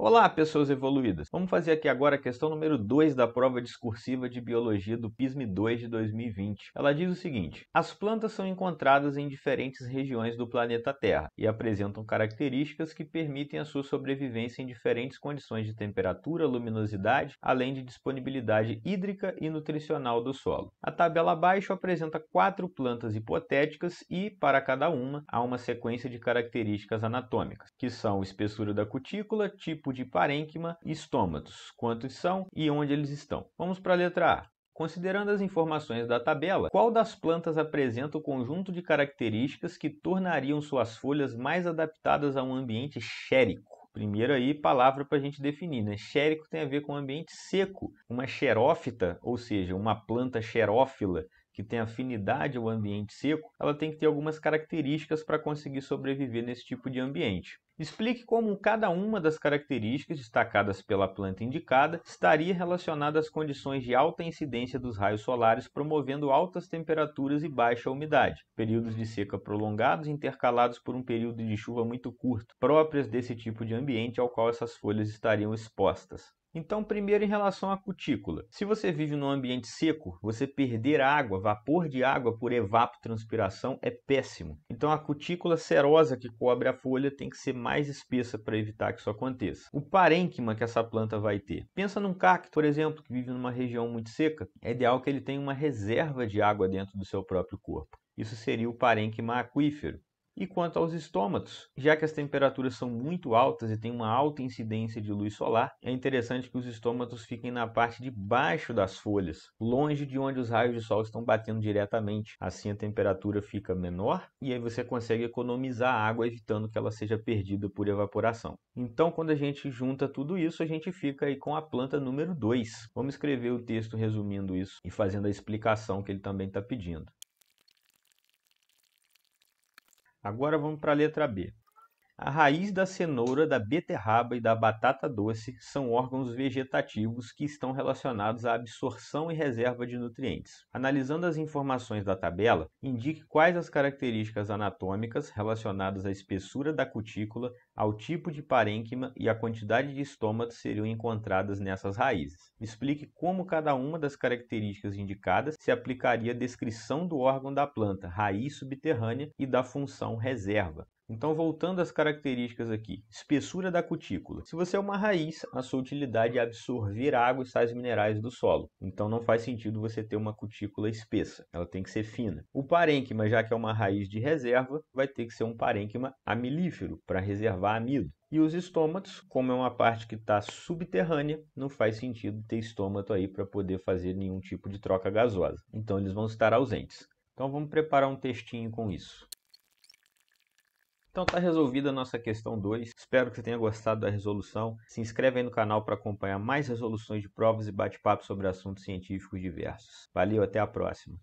Olá, pessoas evoluídas! Vamos fazer aqui agora a questão número 2 da prova discursiva de biologia do PISM 2 de 2020. Ela diz o seguinte: As plantas são encontradas em diferentes regiões do planeta Terra e apresentam características que permitem a sua sobrevivência em diferentes condições de temperatura, luminosidade, além de disponibilidade hídrica e nutricional do solo. A tabela abaixo apresenta quatro plantas hipotéticas e, para cada uma, há uma sequência de características anatômicas, que são espessura da cutícula, tipo tipo de parênquima e estômatos, quantos são e onde eles estão. Vamos para a letra A. Considerando as informações da tabela, qual das plantas apresenta o conjunto de características que tornariam suas folhas mais adaptadas a um ambiente xérico? Primeiro aí, palavra para a gente definir, né? Xérico tem a ver com ambiente seco. Uma xerófita, ou seja, uma planta xerófila, que tem afinidade ao ambiente seco, ela tem que ter algumas características para conseguir sobreviver nesse tipo de ambiente. Explique como cada uma das características destacadas pela planta indicada estaria relacionada às condições de alta incidência dos raios solares, promovendo altas temperaturas e baixa umidade, períodos de seca prolongados intercalados por um período de chuva muito curto, próprias desse tipo de ambiente ao qual essas folhas estariam expostas. Então, primeiro em relação à cutícula. Se você vive num ambiente seco, você perder água, vapor de água por evapotranspiração é péssimo. Então, a cutícula serosa que cobre a folha tem que ser mais espessa para evitar que isso aconteça. O parênquima que essa planta vai ter. Pensa num cacto, por exemplo, que vive numa região muito seca. É ideal que ele tenha uma reserva de água dentro do seu próprio corpo. Isso seria o parênquima aquífero e quanto aos estômatos. Já que as temperaturas são muito altas e tem uma alta incidência de luz solar, é interessante que os estômatos fiquem na parte de baixo das folhas, longe de onde os raios de sol estão batendo diretamente. Assim a temperatura fica menor e aí você consegue economizar água, evitando que ela seja perdida por evaporação. Então, quando a gente junta tudo isso, a gente fica aí com a planta número 2. Vamos escrever o texto resumindo isso e fazendo a explicação que ele também está pedindo. Agora vamos para a letra B. A raiz da cenoura, da beterraba e da batata doce são órgãos vegetativos que estão relacionados à absorção e reserva de nutrientes. Analisando as informações da tabela, indique quais as características anatômicas relacionadas à espessura da cutícula, ao tipo de parênquima e à quantidade de estômatos seriam encontradas nessas raízes. Explique como cada uma das características indicadas se aplicaria à descrição do órgão da planta, raiz subterrânea e da função reserva. Então, voltando às características aqui. Espessura da cutícula. Se você é uma raiz, a sua utilidade é absorver água e sais minerais do solo. Então, não faz sentido você ter uma cutícula espessa. Ela tem que ser fina. O parênquima, já que é uma raiz de reserva, vai ter que ser um parênquima amilífero, para reservar amido. E os estômatos, como é uma parte que está subterrânea, não faz sentido ter estômato aí para poder fazer nenhum tipo de troca gasosa. Então, eles vão estar ausentes. Então, vamos preparar um textinho com isso. Então tá resolvida a nossa questão 2. Espero que você tenha gostado da resolução. Se inscreve aí no canal para acompanhar mais resoluções de provas e bate-papo sobre assuntos científicos diversos. Valeu, até a próxima.